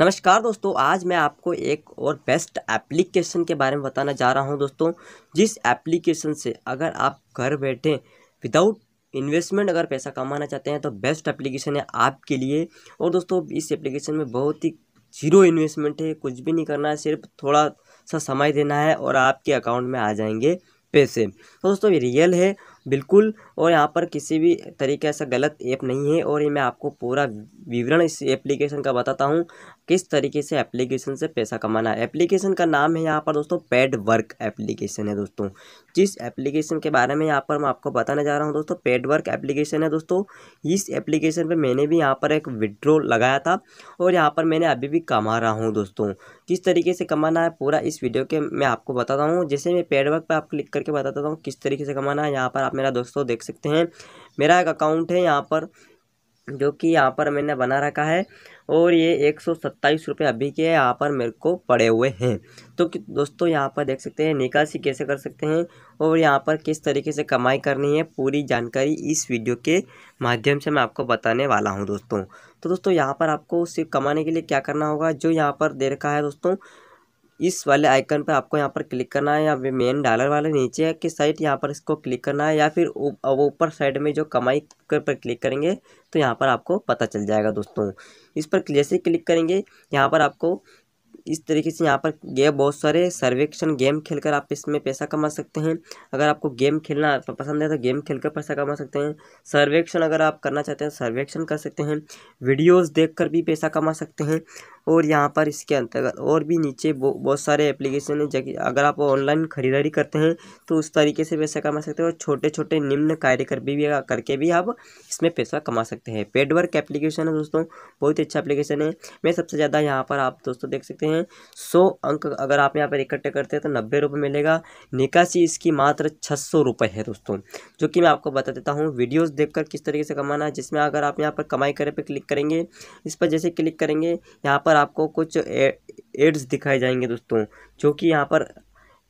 नमस्कार दोस्तों आज मैं आपको एक और बेस्ट एप्लीकेशन के बारे में बताना जा रहा हूं दोस्तों जिस एप्लीकेशन से अगर आप घर बैठे विदाउट इन्वेस्टमेंट अगर पैसा कमाना चाहते हैं तो बेस्ट एप्लीकेशन है आपके लिए और दोस्तों इस एप्लीकेशन में बहुत ही जीरो इन्वेस्टमेंट है कुछ भी नहीं करना है सिर्फ थोड़ा सा समय देना है और आपके अकाउंट में आ जाएंगे पैसे तो दोस्तों ये रियल है बिल्कुल और यहाँ पर किसी भी तरीके से गलत ऐप नहीं है और ये मैं आपको पूरा विवरण इस एप्लीकेशन का बताता हूँ किस तरीके से एप्लीकेशन से पैसा कमाना है एप्लीकेशन का नाम है यहाँ पर दोस्तों पेड वर्क एप्लीकेशन है दोस्तों जिस एप्लीकेशन के बारे में यहाँ पर मैं आपको बताने जा रहा हूँ दोस्तों पेड वर्क एप्लीकेशन है दोस्तों इस एप्लीकेशन पर मैंने भी यहाँ पर एक विड्रो लगाया था और यहाँ पर मैंने अभी भी कमा रहा हूँ दोस्तों किस तरीके से कमाना है पूरा इस वीडियो के मैं आपको बताता हूँ जैसे मैं पेड वर्क पर आप क्लिक करके बताता हूँ किस तरीके से कमाना है यहाँ पर आप आप मेरा दोस्तों देख सकते हैं मेरा एक अकाउंट है यहाँ पर जो कि यहाँ पर मैंने बना रखा है और ये एक सौ सत्ताईस रुपये अभी के यहाँ पर मेरे को पड़े हुए हैं तो दोस्तों यहाँ पर देख सकते हैं निकासी कैसे कर सकते हैं और यहाँ पर किस तरीके से कमाई करनी है पूरी जानकारी इस वीडियो के माध्यम से मैं आपको बताने वाला हूँ दोस्तों तो दोस्तों यहाँ पर आपको सिर्फ कमाने के लिए क्या करना होगा जो यहाँ पर दे रखा है दोस्तों इस वाले आइकन पर आपको यहाँ पर क्लिक करना है या मेन डॉलर वाले नीचे के साइड यहाँ पर इसको क्लिक करना है या फिर वो ऊपर साइड में जो कमाई पर क्लिक करेंगे तो यहाँ पर आपको पता चल जाएगा दोस्तों इस पर जैसे क्लिक करेंगे यहाँ पर आपको इस तरीके से यहाँ पर गेम बहुत सारे सर्वेक्षण गेम खेलकर आप इसमें पैसा कमा सकते हैं अगर आपको गेम खेलना पसंद है तो गेम खेलकर पैसा कमा सकते हैं सर्वेक्षण अगर आप करना चाहते हैं तो सर्वेक्षण कर सकते हैं वीडियोस देखकर भी पैसा कमा सकते हैं और यहाँ पर इसके अंतर्गत और भी नीचे बहुत सारे एप्लीकेशन है जबकि अगर आप ऑनलाइन खरीदारी करते हैं तो उस तरीके से पैसा कमा सकते हैं और छोटे छोटे निम्न कार्य कर भी, भी करके भी आप इसमें पैसा कमा सकते हैं पेडवर्क एप्लीकेशन है दोस्तों बहुत ही अच्छा एप्लीकेशन है मैं सबसे ज़्यादा यहाँ पर आप दोस्तों देख सकते हैं हैं सौ अंक अगर आप यहाँ पर इकट्ठे करते हैं तो नब्बे रुपये मिलेगा निकासी इसकी मात्र छः सौ रुपये है दोस्तों जो कि मैं आपको बता देता हूँ वीडियोस देखकर किस तरीके से कमाना है जिसमें अगर आप यहाँ पर कमाई करें पर क्लिक करेंगे इस पर जैसे क्लिक करेंगे यहाँ पर आपको कुछ एड्स दिखाए जाएंगे दोस्तों जो कि यहाँ पर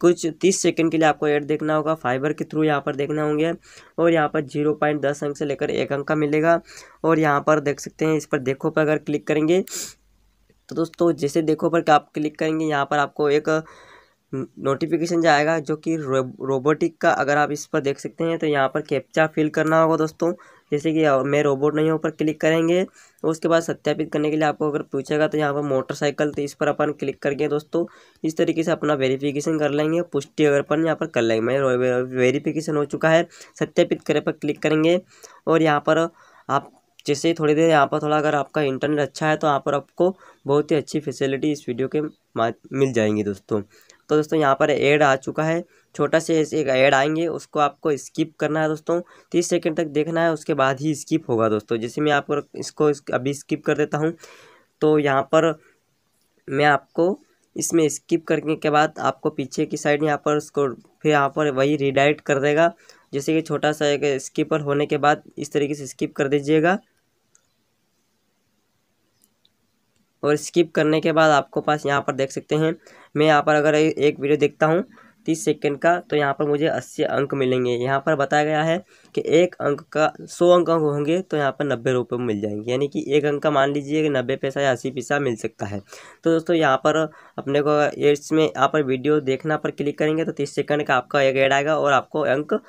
कुछ तीस सेकंड के लिए आपको ऐड देखना होगा फाइबर के थ्रू यहाँ पर देखना होंगे और यहाँ पर जीरो पॉइंट दस अंक से लेकर एक अंक का मिलेगा और यहाँ पर देख सकते हैं इस पर देखो पर अगर क्लिक करेंगे तो दोस्तों जैसे देखो पर आप क्लिक करेंगे यहाँ पर आपको एक नोटिफिकेशन जाएगा जो कि रोबोटिक का अगर आप इस पर देख सकते हैं तो यहाँ पर कैप्चा फिल करना होगा दोस्तों जैसे कि मैं रोबोट नहीं हूँ पर क्लिक करेंगे तो उसके बाद सत्यापित करने के लिए आपको अगर पूछेगा तो यहाँ पर मोटरसाइकिल तो इस पर अपन क्लिक करके दोस्तों इस तरीके से अपना वेरिफिकेशन कर लेंगे पुष्टि अगर अपन यहाँ पर कर लेंगे मैं वेरिफिकेशन हो चुका है सत्यापित करे पर क्लिक करेंगे और यहाँ पर आप जैसे थोड़ी देर यहाँ पर थोड़ा अगर आपका इंटरनेट अच्छा है तो यहाँ पर आपको बहुत ही अच्छी फैसिलिटी इस वीडियो के मिल जाएंगी दोस्तों तो दोस्तों यहाँ पर एड आ चुका है छोटा से ऐसे एक ऐड आएंगे उसको आपको स्किप करना है दोस्तों तीस सेकंड तक देखना है उसके बाद ही स्किप होगा दोस्तों जैसे मैं आपको इसको अभी स्किप कर देता हूँ तो यहाँ पर मैं आपको इसमें स्किप करने के बाद आपको पीछे की साइड यहाँ पर उसको फिर यहाँ पर वही रिडाइट कर देगा जैसे कि छोटा सा एक स्किपर होने के बाद इस तरीके से स्किप कर दीजिएगा और स्किप करने के बाद आपको पास यहाँ पर देख सकते हैं मैं यहाँ पर अगर एक वीडियो देखता हूँ तीस सेकेंड का तो यहाँ पर मुझे अस्सी अंक मिलेंगे यहाँ पर बताया गया है कि एक अंक का सौ अंक अंक होंगे तो यहाँ पर नब्बे रुपये मिल जाएंगे यानी कि एक अंक का मान लीजिए कि नब्बे पैसा या अस्सी पैसा मिल सकता है तो दोस्तों यहाँ पर अपने को एड्स में यहाँ पर वीडियो देखना पर क्लिक करेंगे तो तीस सेकेंड का आपका एक एड आएगा और आपको अंक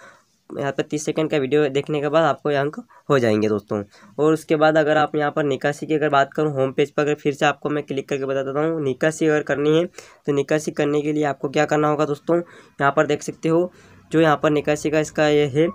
यहाँ पर तीस सेकंड का वीडियो देखने के बाद आपको ये अंक हो जाएंगे दोस्तों और उसके बाद अगर आप यहाँ पर निकासी की अगर बात करूँ होम पेज पर अगर फिर से आपको मैं क्लिक करके बता देता हूँ निकासी अगर करनी है तो निकासी करने के लिए आपको क्या करना होगा दोस्तों यहाँ पर देख सकते हो जो यहाँ पर निकासी का इसका ये है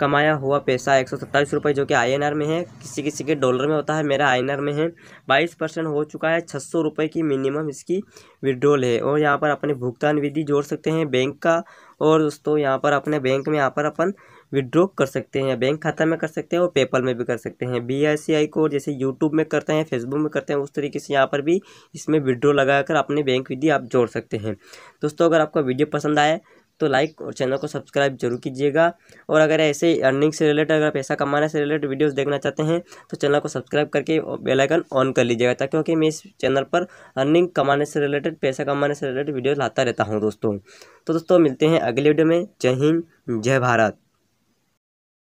कमाया हुआ पैसा एक सौ सत्ताईस रुपये जो कि आईएनआर में है किसी किसी के डॉलर में होता है मेरा आईएनआर में है बाईस परसेंट हो चुका है छः सौ रुपये की मिनिमम इसकी विड्रॉल है और यहाँ पर अपने भुगतान विधि जोड़ सकते हैं बैंक का और दोस्तों यहाँ पर अपने बैंक में यहाँ पर अपन विड्रॉ कर सकते हैं बैंक खाता में कर सकते हैं और पेपल में भी कर सकते हैं बी आई सी आई को जैसे यूट्यूब में करते हैं फेसबुक में करते हैं उस तरीके से यहाँ पर भी इसमें विड्रॉ लगाकर अपने बैंक विधि आप जोड़ सकते हैं दोस्तों अगर आपका वीडियो पसंद आए तो लाइक और चैनल को सब्सक्राइब जरूर कीजिएगा और अगर ऐसे अर्निंग से रिलेटेड अगर पैसा कमाने से रिलेटेड वीडियोस देखना चाहते हैं तो चैनल को सब्सक्राइब करके बेल आइकन ऑन कर लीजिएगा ताकि क्योंकि मैं इस चैनल पर अर्निंग कमाने से रिलेटेड पैसा कमाने से रिलेटेड वीडियो लाता रहता हूँ दोस्तों तो दोस्तों मिलते हैं अगले वीडियो में जय हिंद जय भारत